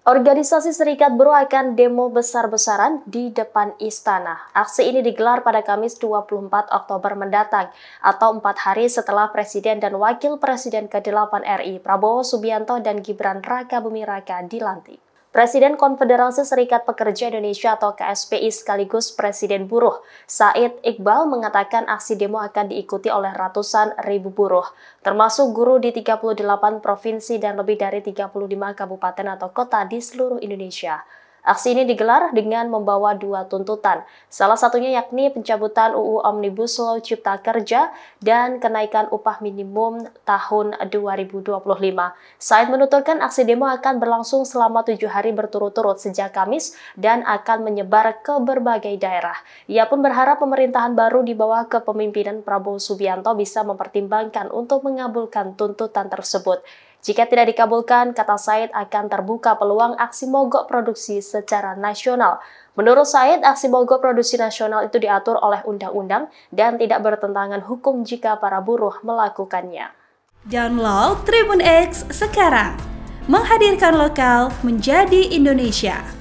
Organisasi Serikat Buruh akan demo besar-besaran di depan istana. Aksi ini digelar pada Kamis 24 Oktober mendatang atau empat hari setelah Presiden dan Wakil Presiden ke-8 RI Prabowo Subianto dan Gibran Raka Bumi Raka dilantik. Presiden Konfederasi Serikat Pekerja Indonesia atau KSPI sekaligus Presiden Buruh, Said Iqbal mengatakan aksi demo akan diikuti oleh ratusan ribu buruh, termasuk guru di 38 provinsi dan lebih dari 35 kabupaten atau kota di seluruh Indonesia. Aksi ini digelar dengan membawa dua tuntutan, salah satunya yakni pencabutan UU Omnibus Law Cipta Kerja dan kenaikan upah minimum tahun 2025. Said menuturkan aksi demo akan berlangsung selama tujuh hari berturut-turut sejak Kamis dan akan menyebar ke berbagai daerah. Ia pun berharap pemerintahan baru di bawah kepemimpinan Prabowo Subianto bisa mempertimbangkan untuk mengabulkan tuntutan tersebut. Jika tidak dikabulkan, kata Said akan terbuka peluang aksi mogok produksi secara nasional. Menurut Said, aksi mogok produksi nasional itu diatur oleh undang-undang dan tidak bertentangan hukum jika para buruh melakukannya. Download Tribun X sekarang. Menghadirkan lokal menjadi Indonesia.